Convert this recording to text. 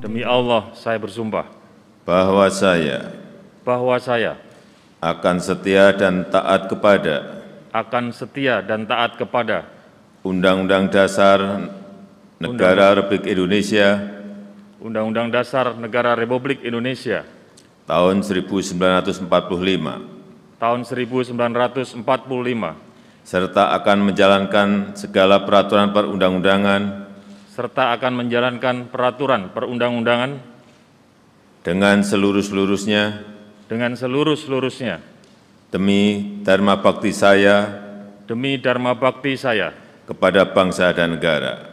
Demi Allah saya bersumpah bahwa saya bahwa saya akan setia dan taat kepada akan setia dan taat kepada Undang-Undang Dasar Negara Undang Republik Indonesia Undang-Undang Dasar Negara Republik Indonesia tahun 1945 tahun 1945 serta akan menjalankan segala peraturan perundang-undangan serta akan menjalankan peraturan perundang-undangan dengan seluruh-seluruhnya dengan seluruh-seluruhnya demi dharma bakti saya demi dharma bakti saya kepada bangsa dan negara